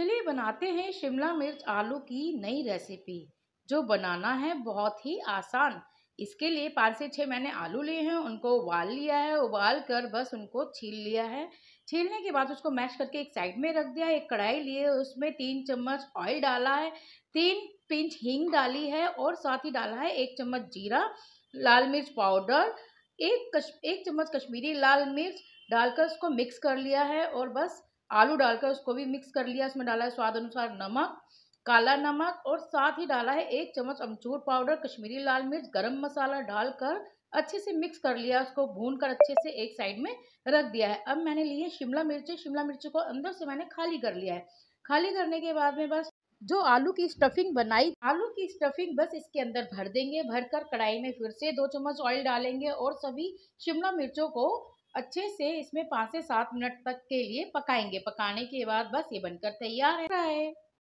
चलिए बनाते हैं शिमला मिर्च आलू की नई रेसिपी जो बनाना है बहुत ही आसान इसके लिए पाँच से छः मैंने आलू लिए हैं उनको उबाल लिया है उबाल कर बस उनको छील लिया है छीलने के बाद उसको मैश करके एक साइड में रख दिया एक कढ़ाई लिए उसमें तीन चम्मच ऑयल डाला है तीन पिंच हींग डाली है और साथ ही डाला है एक चम्मच जीरा लाल मिर्च पाउडर एक कश, एक चम्मच कश्मीरी लाल मिर्च डालकर उसको मिक्स कर लिया है और बस आलू डालकर उसको भी मिक्स कर लिया उसमें डाला है स्वाद अनुसार नमक काला नमक और साथ ही डाला है एक चम्मच अमचूर पाउडर कश्मीरी लाल मिर्च गरम मसाला डालकर अच्छे से मिक्स कर लिया उसको भून कर अच्छे से एक साइड में रख दिया है अब मैंने लिए शिमला मिर्च शिमला मिर्च को अंदर से मैंने खाली कर लिया है खाली करने के बाद में बस जो आलू की स्टफिंग बनाई आलू की स्टफिंग बस इसके अंदर भर देंगे भरकर कढ़ाई में फिर से दो चम्मच ऑयल डालेंगे और सभी शिमला मिर्चों को अच्छे से इसमें पाँच से सात मिनट तक के लिए पकाएंगे पकाने के बाद बस ये बनकर तैयार रहा है